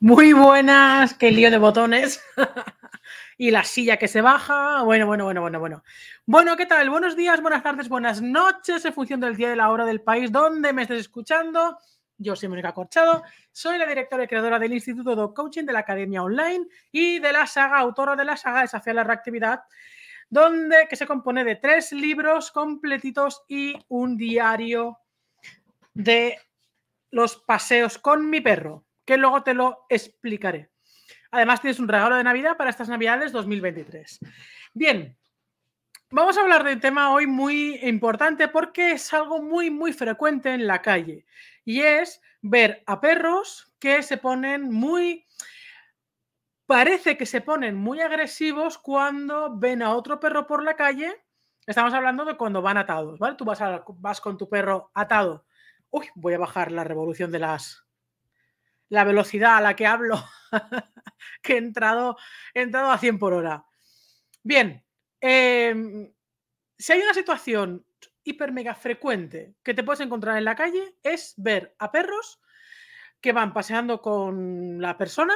Muy buenas, qué lío de botones. y la silla que se baja. Bueno, bueno, bueno, bueno, bueno. Bueno, ¿qué tal? Buenos días, buenas tardes, buenas noches, en función del día y la hora del país donde me estés escuchando. Yo soy Mónica Corchado, soy la directora y creadora del Instituto de Coaching de la Academia Online y de la saga, autora de la saga hacia la Reactividad, donde que se compone de tres libros completitos y un diario de los paseos con mi perro que luego te lo explicaré. Además, tienes un regalo de Navidad para estas Navidades 2023. Bien, vamos a hablar de un tema hoy muy importante porque es algo muy, muy frecuente en la calle y es ver a perros que se ponen muy... Parece que se ponen muy agresivos cuando ven a otro perro por la calle. Estamos hablando de cuando van atados, ¿vale? Tú vas, vas con tu perro atado. Uy, voy a bajar la revolución de las, la velocidad a la que hablo, que he entrado, entrado a 100 por hora. Bien, em, si hay una situación hiper mega frecuente que te puedes encontrar en la calle, es ver a perros que van paseando con la persona,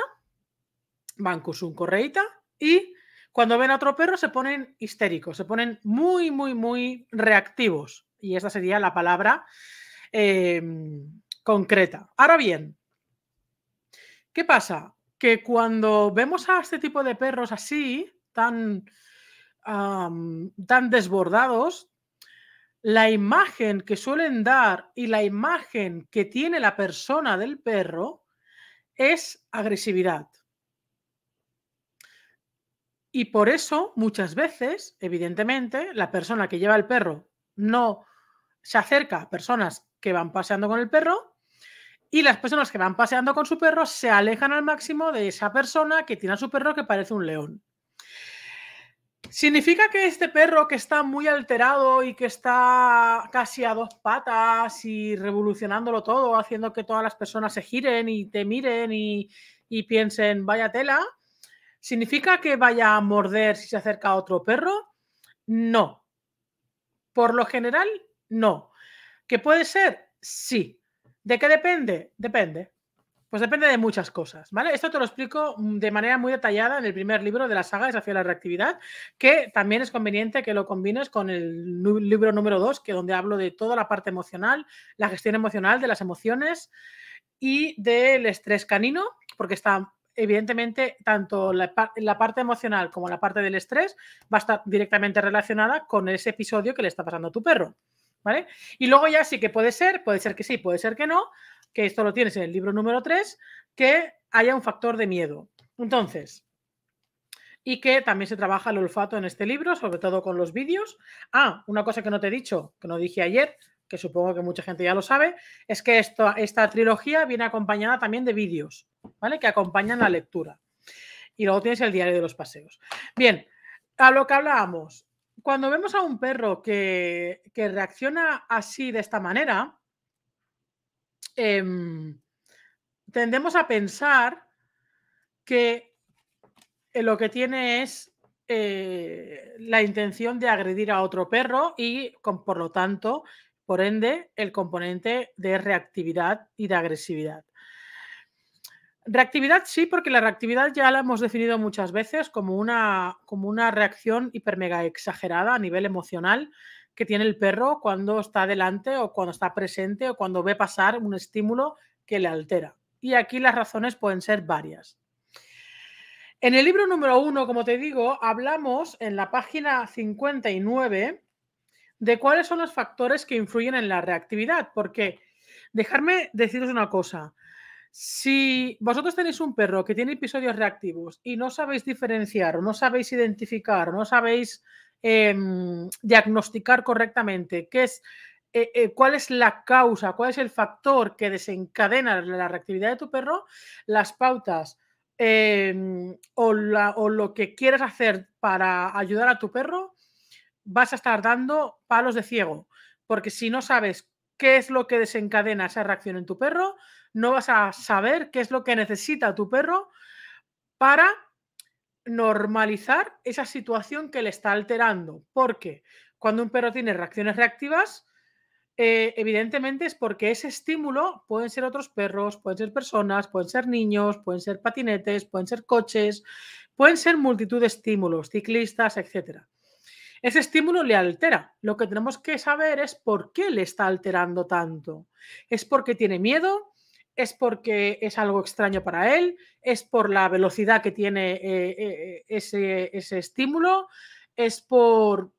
van con su correita y cuando ven a otro perro se ponen histéricos, se ponen muy, muy, muy reactivos. Y esa sería la palabra em, concreta. Ahora bien, ¿Qué pasa? Que cuando vemos a este tipo de perros así, tan, tan desbordados, la imagen que suelen dar y la imagen que tiene la persona del perro es agresividad. Y por eso muchas veces, evidentemente, la persona que lleva el perro no se acerca a personas que van paseando con el perro y las personas que van paseando con su perro se alejan al máximo de esa persona que tiene a su perro que parece un león. ¿Significa que este perro que está muy alterado y que está casi a dos patas y revolucionándolo todo, haciendo que todas las personas se giren y te miren y, y piensen, vaya tela, ¿significa que vaya a morder si se acerca a otro perro? No. Por lo general, no. ¿Que puede ser? Sí. ¿De qué depende? Depende. Pues depende de muchas cosas, ¿vale? Esto te lo explico mm, de manera muy detallada en el primer libro de la saga Desafío a la Reactividad, que también es conveniente que lo combines con el libro número 2, que donde hablo de toda la parte emocional, la gestión emocional de las emociones y del estrés canino, porque está evidentemente tanto la, parte emocional como la parte del estrés va a estar directamente relacionada con ese episodio que le está pasando a tu perro. Y luego ya sí que puede ser, puede ser que sí, puede ser que no, que esto lo tienes en el libro número 3, que haya un factor de miedo. Entonces, y que también se trabaja el olfato en este libro, sobre todo con los vídeos. Ah, una cosa que no te he dicho, que no dije ayer, que supongo que mucha gente ya lo sabe, es que esto, esta trilogía viene acompañada también de vídeos, ¿vale? Que acompañan la lectura. Y luego tienes el diario de los paseos. Bien, a lo que hablábamos, cuando vemos a un perro que, reacciona así de esta manera, em, tendemos a pensar que eh, lo que tiene es eh, la intención de agredir a otro perro y, por lo tanto, por ende, el componente de reactividad y de agresividad. Reactividad sí, porque la reactividad ya la hemos definido muchas veces como una, como una reacción hiper mega exagerada a nivel emocional que tiene el perro cuando está delante o cuando está presente o cuando ve pasar un estímulo que le altera. Y aquí las razones pueden ser varias. En el libro número uno, como te digo, hablamos en la página 59 de cuáles son los factores que influyen en la reactividad, porque dejarme deciros una cosa. Si vosotros tenéis un perro que tiene episodios reactivos y no sabéis diferenciar, o no sabéis identificar, o no sabéis em, diagnosticar correctamente qué es, eh, eh, cuál es la causa, cuál es el factor que desencadena la reactividad de tu perro, las pautas em, o, o lo que quieres hacer para ayudar a tu perro, vas a estar dando palos de ciego. Porque si no sabes qué es lo que desencadena esa reacción en tu perro, no vas a saber qué es lo que necesita tu perro para normalizar esa situación que le está alterando. Porque cuando un perro tiene reacciones reactivas, eh, evidentemente es porque ese estímulo pueden ser otros perros, pueden ser personas, pueden ser niños, pueden ser patinetes, pueden ser coches, pueden ser multitud de estímulos, ciclistas, etc. Ese estímulo le altera. Lo que tenemos que saber es por qué le está alterando tanto. ¿Es porque tiene miedo? es porque es algo extraño para él, es por la velocidad que tiene eh, eh, eh, ese, estímulo, es por,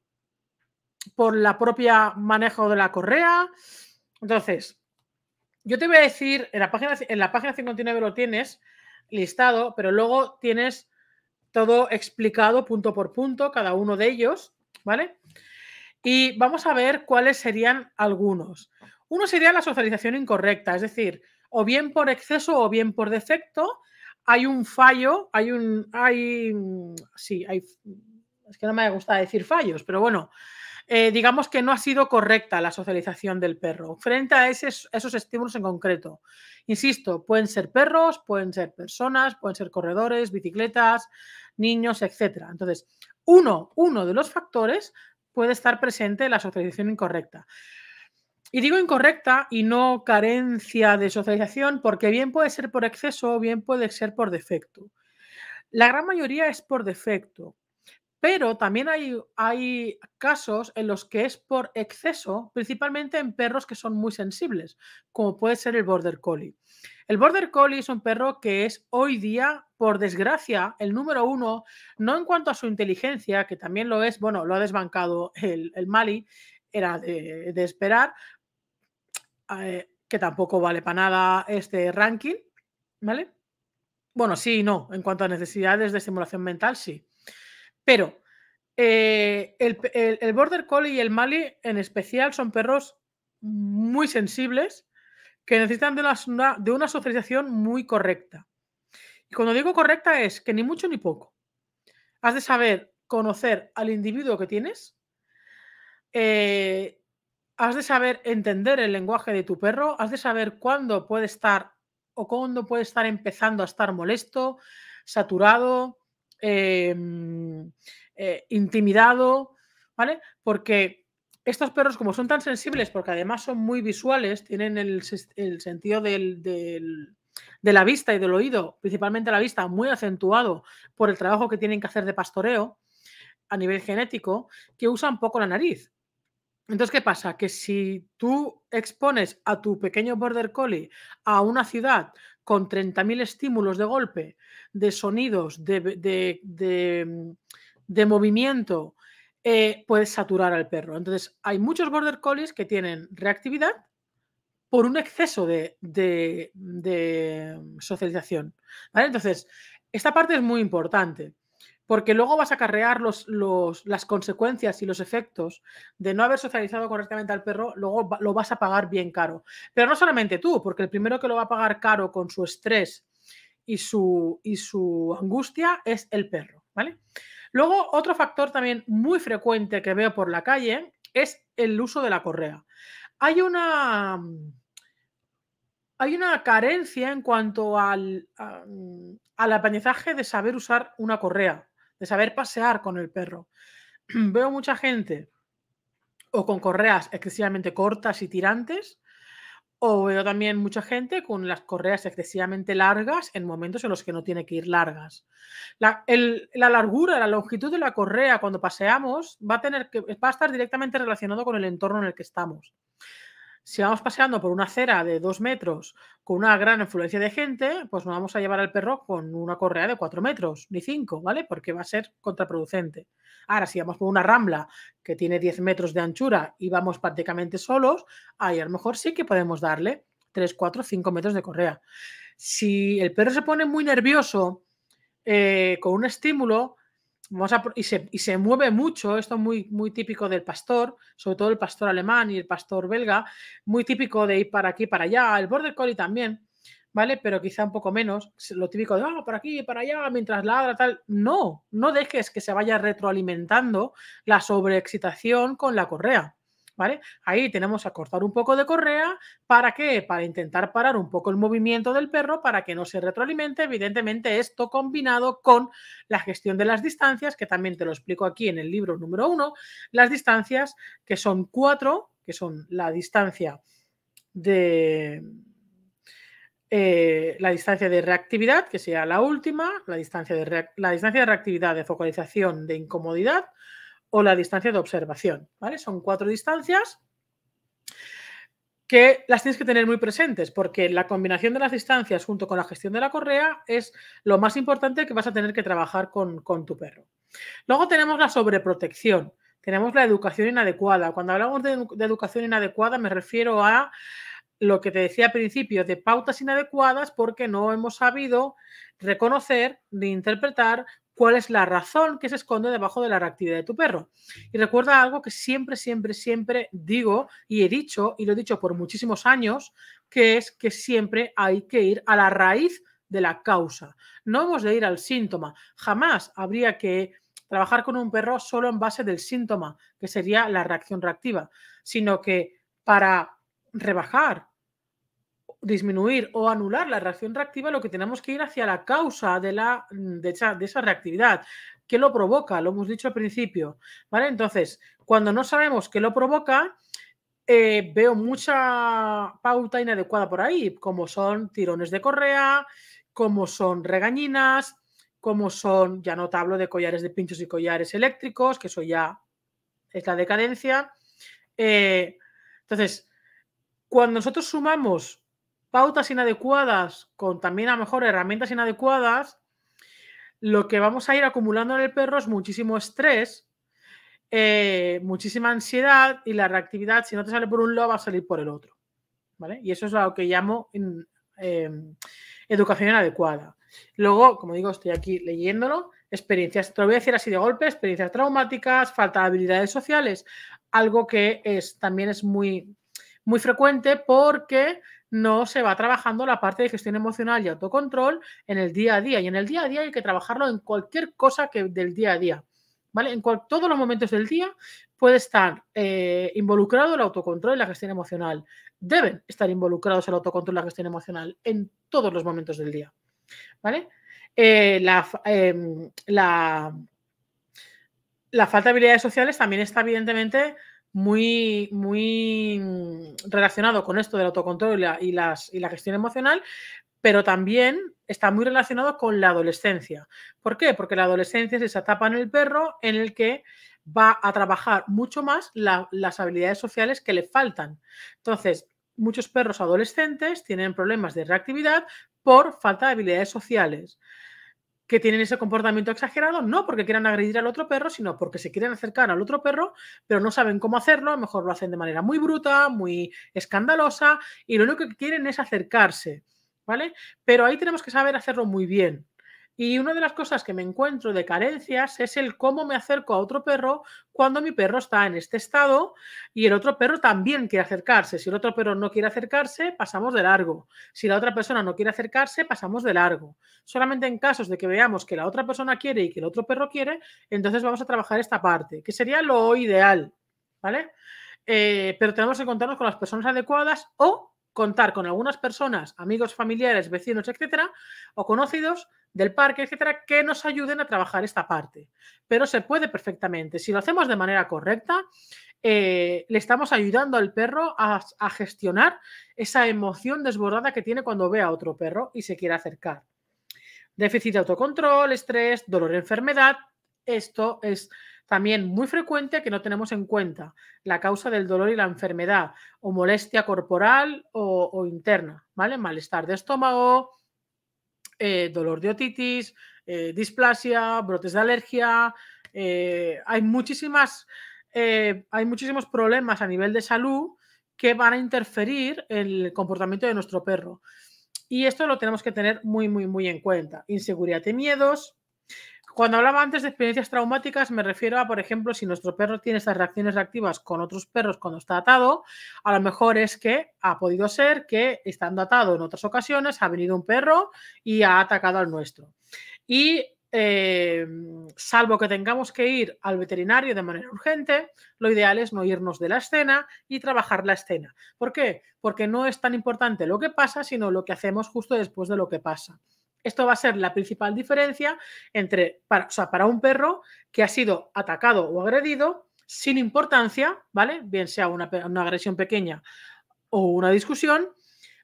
por la propia manejo de la correa. Entonces, yo te voy a decir, en la página, en la página 59 lo tienes listado, pero luego tienes todo explicado punto por punto, cada uno de ellos, ¿vale? Y vamos a ver cuáles serían algunos. Uno sería la socialización incorrecta, es decir, o bien por exceso o bien por defecto, hay un fallo, hay un, hay, sí, hay, es que no me gusta decir fallos, pero bueno, eh, digamos que no ha sido correcta la socialización del perro frente a esos, esos estímulos en concreto. Insisto, pueden ser perros, pueden ser personas, pueden ser corredores, bicicletas, niños, etc. Entonces, uno, uno de los factores puede estar presente en la socialización incorrecta. Y digo incorrecta y no carencia de socialización porque bien puede ser por exceso o bien puede ser por defecto. La gran mayoría es por defecto, pero también hay, hay, casos en los que es por exceso, principalmente en perros que son muy sensibles, como puede ser el Border Collie. El Border Collie es un perro que es hoy día, por desgracia, el número uno, no en cuanto a su inteligencia, que también lo es, bueno, lo ha desbancado el, Mali, era de, de, esperar, eh, que tampoco vale para nada este ranking, ¿vale? Bueno, sí y no, en cuanto a necesidades de simulación mental, sí. Pero eh, el, Border Collie y el Mali en especial son perros muy sensibles que necesitan de una, de una socialización muy correcta. Y cuando digo correcta es que ni mucho ni poco. Has de saber conocer al individuo que tienes, eh, has de saber entender el lenguaje de tu perro, has de saber cuándo puede estar o cuándo puede estar empezando a estar molesto, saturado, em, eh, intimidado, ¿vale? Porque estos perros, como son tan sensibles, porque además son muy visuales, tienen el, sentido de la vista y del oído, principalmente la vista, muy acentuado por el trabajo que tienen que hacer de pastoreo a nivel genético, que usan poco la nariz. Entonces, ¿qué pasa? Que si tú expones a tu pequeño border collie a una ciudad con 30.000 estímulos de golpe, de sonidos, de, de, de, mm, movimiento, eh, puedes saturar al perro. Entonces, hay muchos border collies que tienen reactividad por un exceso de, de, mm, socialización. Entonces, esta parte es muy importante porque luego vas a carrear los, las consecuencias y los efectos de no haber socializado correctamente al perro, luego lo vas a pagar bien caro. Pero no solamente tú, porque el primero que lo va a pagar caro con su estrés y su, y su angustia es el perro, ¿vale? Luego, otro factor también muy frecuente que veo por la calle es el uso de la correa. Hay una hay una carencia en cuanto al, al aprendizaje de saber usar una correa de saber pasear con el perro. Veo mucha gente o con correas excesivamente cortas y tirantes, o veo también mucha gente con las correas excesivamente largas en momentos en los que no tiene que ir largas. La, la, largura, la longitud de la correa cuando paseamos va a, tener que, va a estar directamente relacionado con el entorno en el que estamos. Si vamos paseando por una acera de dos metros con una gran influencia de gente, pues no vamos a llevar al perro con una correa de cuatro metros, ni cinco, ¿vale? Porque va a ser contraproducente. Ahora, si vamos por una rambla que tiene 10 metros de anchura y vamos prácticamente solos, ahí a lo mejor sí que podemos darle 3, 4, 5 metros de correa. Si el perro se pone muy nervioso eh, con un estímulo, y, se, mueve mucho, esto es muy, muy típico del pastor, sobre todo el pastor alemán y el pastor belga, muy típico de ir para aquí, para allá, el border collie también, ¿vale? Pero quizá un poco menos, lo típico de, ah, para aquí, para allá, mientras ladra, tal. No, no dejes que se vaya retroalimentando la sobreexcitación con la correa. Ahí tenemos a cortar un poco de correa. ¿Para Para intentar parar un poco el movimiento del perro para que no se retroalimente. Evidentemente, esto combinado con la gestión de las distancias, que también te lo explico aquí en el libro número uno. Las distancias, que son cuatro, que son la distancia de. Eh, la distancia de reactividad, que sea la última, la distancia de, la distancia de reactividad, de focalización, de incomodidad, o la distancia de observación. ¿vale? Son cuatro distancias que las tienes que tener muy presentes, porque la combinación de las distancias junto con la gestión de la correa es lo más importante que vas a tener que trabajar con, tu perro. Luego tenemos la sobreprotección, tenemos la educación inadecuada. Cuando hablamos de, de, educación inadecuada me refiero a lo que te decía al principio, de pautas inadecuadas porque no hemos sabido reconocer ni interpretar cuál es la razón que se esconde debajo de la reactividad de tu perro. Y recuerda algo que siempre, siempre, siempre digo y he dicho, y lo he dicho por muchísimos años, que es que siempre hay que ir a la raíz de la causa. No hemos de ir al síntoma. Jamás habría que trabajar con un perro solo en base del síntoma, que sería la reacción reactiva, sino que para rebajar disminuir o anular la reacción reactiva, lo que tenemos que ir hacia la causa de, la, mm, esa, reactividad. ¿Qué lo provoca? Lo hemos dicho al principio. ¿vale? Entonces, cuando no sabemos qué lo provoca, eh, veo mucha pauta inadecuada por ahí, como son tirones de correa, como son regañinas, como son, ya no te hablo de collares de pinchos y collares eléctricos, que eso ya es la decadencia. Eh, entonces, cuando nosotros sumamos pautas inadecuadas, con también a lo mejor herramientas inadecuadas, lo que vamos a ir acumulando en el perro es muchísimo estrés, eh, muchísima ansiedad y la reactividad, si no te sale por un lado, va a salir por el otro. Y eso es lo que llamo em, educación inadecuada. Luego, como digo, estoy aquí leyéndolo, experiencias, te lo voy a decir así de golpe, experiencias traumáticas, falta de habilidades sociales, algo que también es muy, muy frecuente porque no se va trabajando la parte de gestión emocional y autocontrol en el día a día. Y en el día a día hay que trabajarlo en cualquier cosa que del día a día. ¿Vale? En todos los momentos del día puede estar eh, involucrado el autocontrol y la gestión emocional. Deben estar involucrados el autocontrol y la gestión emocional en todos los momentos del día. ¿Vale? Eh, la, em, la, la falta de habilidades sociales también está evidentemente muy, muy mm, relacionado con esto del autocontrol y la, las, y la gestión emocional, pero también está muy relacionado con la adolescencia. ¿Por qué? Porque la adolescencia es esa etapa en el perro en el que va a trabajar mucho más las habilidades sociales que le faltan. Entonces, muchos perros adolescentes tienen problemas de reactividad por falta de habilidades sociales que tienen ese comportamiento exagerado, no porque quieran agredir al otro perro, sino porque se quieren acercar al otro perro, pero no saben cómo hacerlo, a lo mejor lo hacen de manera muy bruta, muy escandalosa, y lo único que quieren es acercarse, ¿vale? Pero ahí tenemos que saber hacerlo muy bien, y una de las cosas que me encuentro de carencias es el cómo me acerco a otro perro cuando mi perro está en este estado y el otro perro también quiere acercarse. Si el otro perro no quiere acercarse, pasamos de largo. Si la otra persona no quiere acercarse, pasamos de largo. Solamente en casos de que veamos que la otra persona quiere y que el otro perro quiere, entonces vamos a trabajar esta parte, que sería lo ideal, ¿vale? Eh, pero tenemos que contarnos con las personas adecuadas o contar con algunas personas, amigos, familiares, vecinos, etcétera, o conocidos del parque, etcétera, que nos ayuden a trabajar esta parte. Pero se puede perfectamente. Si lo hacemos de manera correcta, eh, le estamos ayudando al perro a, gestionar esa emoción desbordada que tiene cuando ve a otro perro y se quiere acercar. Déficit de autocontrol, estrés, dolor, enfermedad. Esto es también muy frecuente que no tenemos en cuenta la causa del dolor y la enfermedad o molestia corporal o, o interna, ¿vale? Malestar de estómago, eh, dolor de otitis, eh, displasia, brotes de alergia. Eh, hay, muchísimas, hay muchísimos problemas a nivel de salud que van a interferir en el comportamiento de nuestro perro. Y esto lo tenemos que tener muy, muy, muy en cuenta. Inseguridad y miedos, cuando hablaba antes de experiencias traumáticas, me refiero a, por ejemplo, si nuestro perro tiene estas reacciones reactivas con otros perros cuando está atado, a lo mejor es que ha podido ser que estando atado en otras ocasiones ha venido un perro y ha atacado al nuestro. Y eh, salvo que tengamos que ir al veterinario de manera urgente, lo ideal es no irnos de la escena y trabajar la escena. ¿Por qué? Porque no es tan importante lo que pasa, sino lo que hacemos justo después de lo que pasa. Esto va a ser la principal diferencia entre, para, o sea, para un perro que ha sido atacado o agredido sin importancia, ¿vale? Bien sea una, agresión pequeña o una discusión,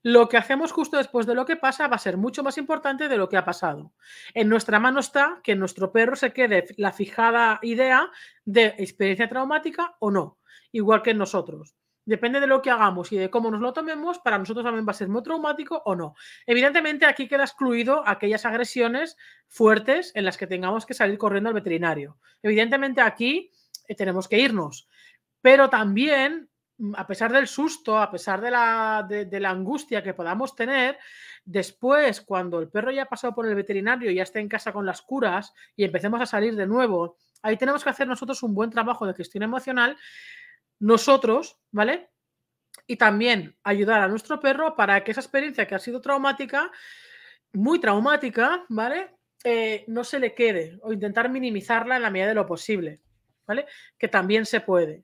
lo que hacemos justo después de lo que pasa va a ser mucho más importante de lo que ha pasado. En nuestra mano está que nuestro perro se quede la fijada idea de experiencia traumática o no, igual que en nosotros depende de lo que hagamos y de cómo nos lo tomemos, para nosotros también va a ser muy traumático o no. Evidentemente, aquí queda excluido aquellas agresiones fuertes en las que tengamos que salir corriendo al veterinario. Evidentemente, aquí eh, tenemos que irnos. Pero también, mm, a pesar del susto, a pesar de la, angustia que podamos tener, después, cuando el perro ya ha pasado por el veterinario, ...y ya está en casa con las curas y empecemos a salir de nuevo, ahí tenemos que hacer nosotros un buen trabajo de gestión emocional nosotros, ¿vale? Y también ayudar a nuestro perro para que esa experiencia que ha sido traumática, muy traumática, ¿vale? Eh, no se le quede o intentar minimizarla en la medida de lo posible, ¿vale? Que también se puede.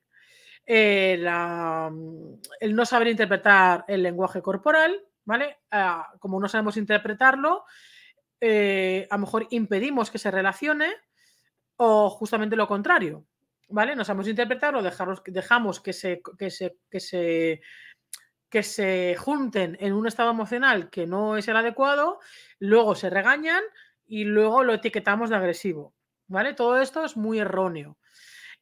Eh, el no saber interpretar el lenguaje corporal, ¿vale? Ah, como no sabemos interpretarlo, eh, a lo mejor impedimos que se relacione o justamente lo contrario, nos hemos interpretado, dejamos que se, que se, se que se junten en un estado emocional que no es el adecuado, luego se regañan y luego lo etiquetamos de agresivo. ¿Vale? Todo esto es muy erróneo.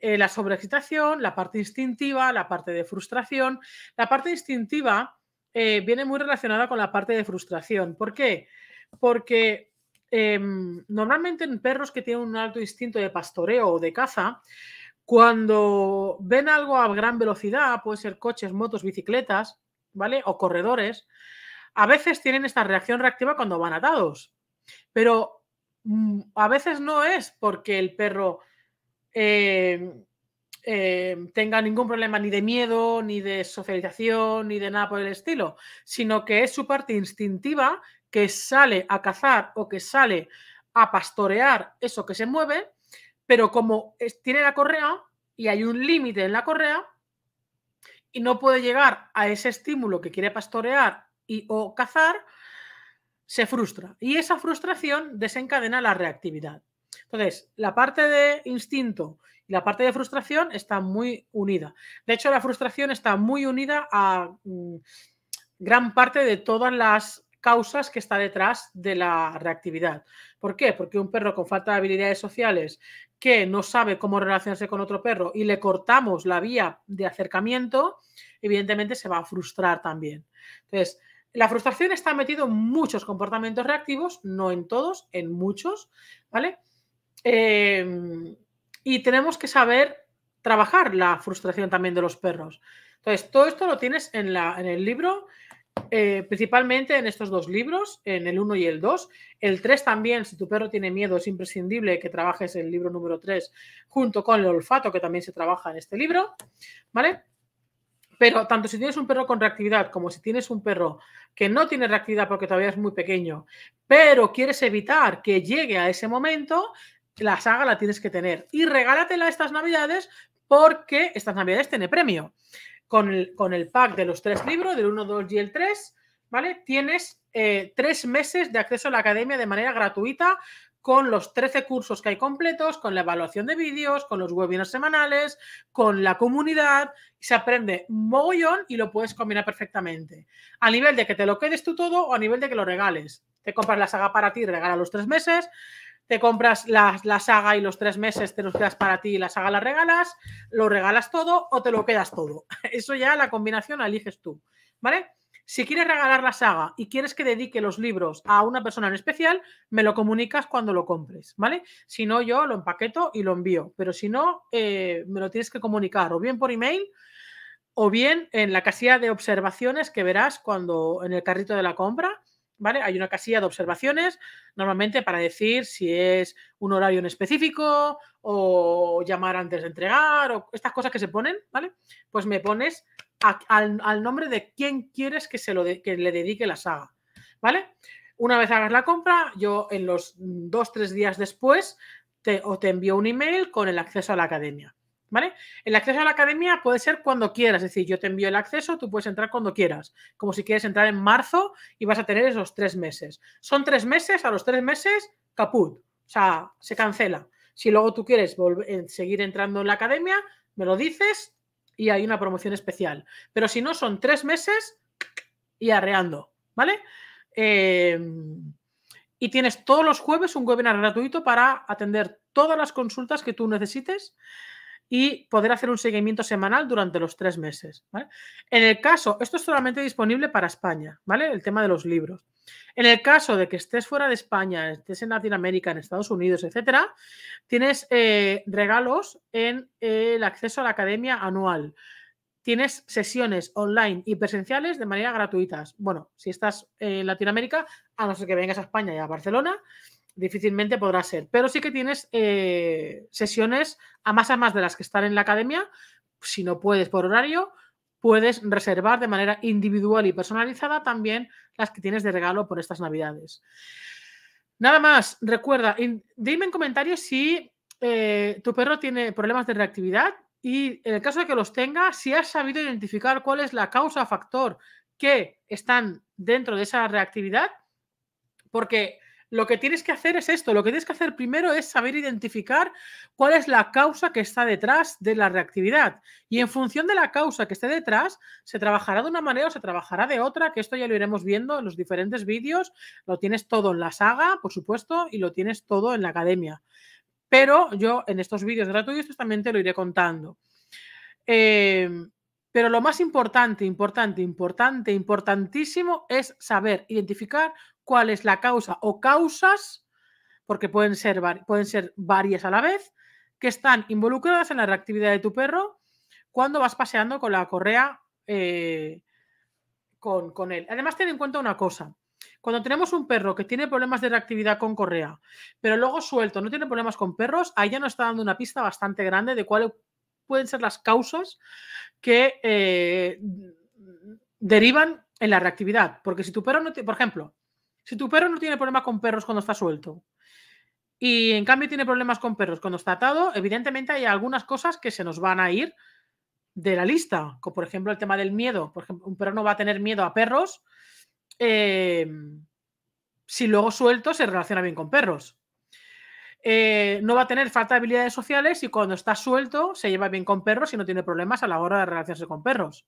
Eh, la sobreexcitación, la parte instintiva, la parte de frustración. La parte instintiva eh, viene muy relacionada con la parte de frustración. ¿Por qué? Porque em, normalmente en perros que tienen un alto instinto de pastoreo o de caza, cuando ven algo a gran velocidad, puede ser coches, motos, bicicletas, ¿vale? O corredores, a veces tienen esta reacción reactiva cuando van atados. Pero mm, a veces no es porque el perro em, em, tenga ningún problema ni de miedo, ni de socialización, ni de nada por el estilo, sino que es su parte instintiva que sale a cazar o que sale a pastorear eso que se mueve pero como tiene la correa y hay un límite en la correa y no puede llegar a ese estímulo que quiere pastorear y o cazar, se frustra. Y esa frustración desencadena la reactividad. Entonces, la parte de instinto y la parte de frustración están muy unidas. De hecho, la frustración está muy unida a mm, gran parte de todas las causas que está detrás de la reactividad. ¿Por qué? Porque un perro con falta de habilidades sociales, que no sabe cómo relacionarse con otro perro y le cortamos la vía de acercamiento, evidentemente se va a frustrar también. Entonces, la frustración está metida en muchos comportamientos reactivos, no en todos, en muchos, ¿vale? Em, y tenemos que saber trabajar la frustración también de los perros. Entonces, todo esto lo tienes en, la, en el libro eh, principalmente en estos dos libros, en el 1 y el 2. El 3 también, si tu perro tiene miedo, es imprescindible que trabajes el libro número 3 junto con el olfato, que también se trabaja en este libro. ¿Vale? Pero tanto si tienes un perro con reactividad como si tienes un perro que no tiene reactividad porque todavía es muy pequeño, pero quieres evitar que llegue a ese momento, la saga la tienes que tener. Y regálatela estas navidades porque estas navidades tiene premio con el, pack de los tres libros, del 1, 2 y el 3, ¿vale? Tienes eh, tres meses de acceso a la academia de manera gratuita con los 13 cursos que hay completos, con la evaluación de vídeos, con los webinars semanales, con la comunidad, se aprende mogollón y lo puedes combinar perfectamente. A nivel de que te lo quedes tú todo o a nivel de que lo regales. Te compras la saga para ti, regala los tres meses, te compras la, la, saga y los tres meses te los quedas para ti y la saga la regalas, lo regalas todo o te lo quedas todo. Eso ya la combinación la eliges tú, ¿vale? Si quieres regalar la saga y quieres que dedique los libros a una persona en especial, me lo comunicas cuando lo compres, ¿vale? Si no, yo lo empaqueto y lo envío, pero si no, eh, me lo tienes que comunicar o bien por email o bien en la casilla de observaciones que verás cuando en el carrito de la compra ¿vale? Hay una casilla de observaciones, normalmente para decir si es un horario en específico o llamar antes de entregar o estas cosas que se ponen, ¿vale? Pues me pones al, nombre de quién quieres que, se lo le dedique la saga, ¿vale? Una vez hagas la compra, yo en los dos, tres días después te, o te envío un email con el acceso a la academia. ¿Vale? El acceso a la academia puede ser cuando quieras, es decir, yo te envío el acceso, tú puedes entrar cuando quieras, como si quieres entrar en marzo y vas a tener esos tres meses. Son tres meses, a los tres meses, caput, o sea, se cancela. Si luego tú quieres eh, seguir entrando en la academia, me lo dices y hay una promoción especial. Pero si no, son tres meses y arreando, ¿vale? Em, y tienes todos los jueves un webinar gratuito para atender todas las consultas que tú necesites y poder hacer un seguimiento semanal durante los tres meses. En el caso, esto es solamente disponible para España, ¿vale? El tema de los libros. En el caso de que estés fuera de España, estés en Latinoamérica, en Estados Unidos, etcétera, tienes eh, regalos en eh, el acceso a la academia anual. Tienes sesiones online y presenciales de manera gratuitas. Bueno, si estás en Latinoamérica, a no ser que vengas a España y a Barcelona, difícilmente podrá ser. Pero sí que tienes eh, sesiones a más a más de las que están en la academia. Si no puedes por horario, puedes reservar de manera individual y personalizada también las que tienes de regalo por estas navidades. Nada más, recuerda, dime en comentarios si eh, tu perro tiene problemas de reactividad y en el caso de que los tenga, si has sabido identificar cuál es la causa factor que están dentro de esa reactividad, porque lo que tienes que hacer es esto. Lo que tienes que hacer primero es saber identificar cuál es la causa que está detrás de la reactividad. Y en función de la causa que esté detrás, se trabajará de una manera o se trabajará de otra, que esto ya lo iremos viendo en los diferentes vídeos. Lo tienes todo en la saga, por supuesto, y lo tienes todo en la academia. Pero yo en estos vídeos gratuitos también te lo iré contando. Em, pero lo más importante, importante, importante, importantísimo es saber identificar cuál es la causa o causas, porque pueden ser, pueden ser varias a la vez, que están involucradas en la reactividad de tu perro cuando vas paseando con la correa eh, con, él. Además, ten en cuenta una cosa. Cuando tenemos un perro que tiene problemas de reactividad con correa, pero luego suelto, no tiene problemas con perros, ahí ya nos está dando una pista bastante grande de cuál pueden ser las causas que eh, derivan en la reactividad. Porque si tu perro no tiene, por ejemplo, si tu perro no tiene problemas con perros cuando está suelto y en cambio tiene problemas con perros cuando está atado, evidentemente hay algunas cosas que se nos van a ir de la lista, como por ejemplo el tema del miedo. Por ejemplo, un perro no va a tener miedo a perros eh, si luego suelto se relaciona bien con perros. Eh, no va a tener falta de habilidades sociales y cuando está suelto se lleva bien con perros y no tiene problemas a la hora de relacionarse con perros.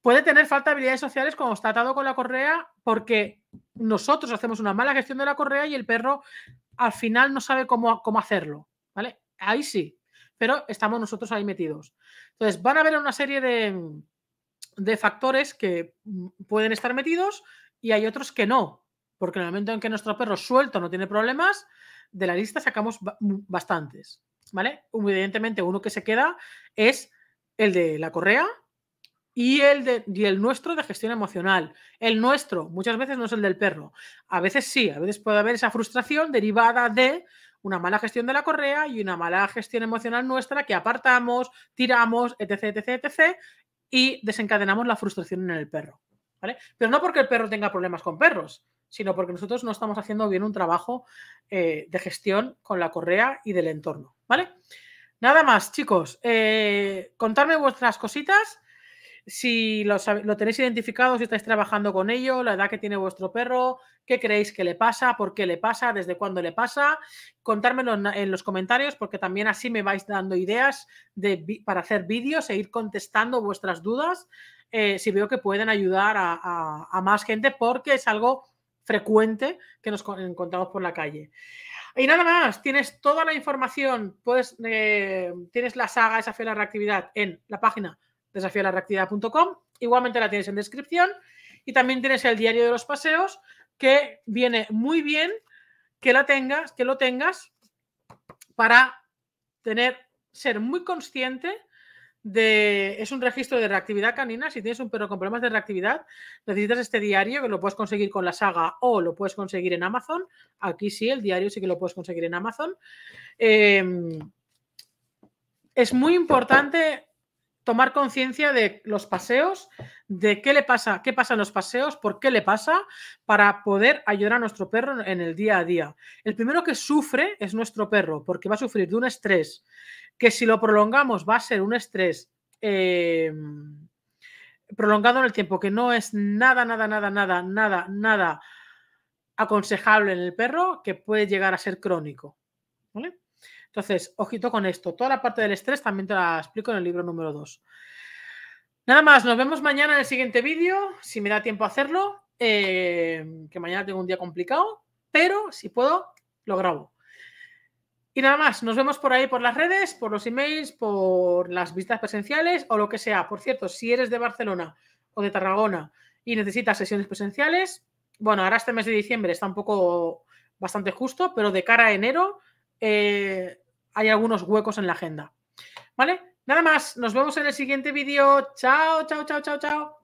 Puede tener falta de habilidades sociales cuando está atado con la correa porque nosotros hacemos una mala gestión de la correa y el perro al final no sabe cómo, cómo hacerlo. ¿vale? Ahí sí, pero estamos nosotros ahí metidos. Entonces, van a haber una serie de, de factores que pueden estar metidos y hay otros que no, porque en el momento en que nuestro perro suelto no tiene problemas, de la lista sacamos bastantes, ¿vale? Evidentemente uno que se queda es el de la correa y el, de, el nuestro de gestión emocional. El nuestro muchas veces no es el del perro. A veces sí, a veces puede haber esa frustración derivada de una mala gestión de la correa y una mala gestión emocional nuestra que apartamos, tiramos, etc, etc, etc, y desencadenamos la frustración en el perro. ¿vale? Pero no porque el perro tenga problemas con perros, sino porque nosotros no estamos haciendo bien un trabajo eh, de gestión con la correa y del entorno, ¿vale? Nada más, chicos. Eh, contadme vuestras cositas, si lo tenéis identificado, si estáis trabajando con ello, la edad que tiene vuestro perro, qué creéis que le pasa, por qué le pasa, desde cuándo le pasa. Contármelo en, los comentarios porque también así me vais dando ideas para hacer vídeos e ir contestando vuestras dudas. Eh, si veo que pueden ayudar a más gente porque es algo frecuente que nos encontramos por la calle. Y nada más, tienes toda la información, puedes, eh, tienes la saga Desafío a la Reactividad en la página reactividad.com, igualmente la tienes en descripción y también tienes el diario de los paseos que viene muy bien que la tengas, que lo tengas para tener, ser muy consciente de, es un registro de reactividad canina. Si tienes un perro con problemas de reactividad, necesitas este diario que lo puedes conseguir con la saga o lo puedes conseguir en Amazon. Aquí sí, el diario sí que lo puedes conseguir en Amazon. Em, es muy importante tomar conciencia de los paseos, de qué le pasa, qué pasa en los paseos, por qué le pasa, para poder ayudar a nuestro perro en el día a día. El primero que sufre es nuestro perro, porque va a sufrir de un estrés que si lo prolongamos va a ser un estrés eh, prolongado en el tiempo, que no es nada, nada, nada, nada, nada, nada aconsejable en el perro, que puede llegar a ser crónico. ¿Vale? Entonces, ojito con esto. Toda la parte del estrés también te la explico en el libro número 2. Nada más, nos vemos mañana en el siguiente vídeo, si me da tiempo a hacerlo, eh, que mañana tengo un día complicado, pero si puedo, lo grabo. Y nada más, nos vemos por ahí, por las redes, por los emails, por las visitas presenciales o lo que sea. Por cierto, si eres de Barcelona o de Tarragona y necesitas sesiones presenciales, bueno, ahora este mes de diciembre está un poco bastante justo, pero de cara a enero eh, hay algunos huecos en la agenda. ¿Vale? Nada más, nos vemos en el siguiente vídeo. Chao, chao, chao, chao, chao.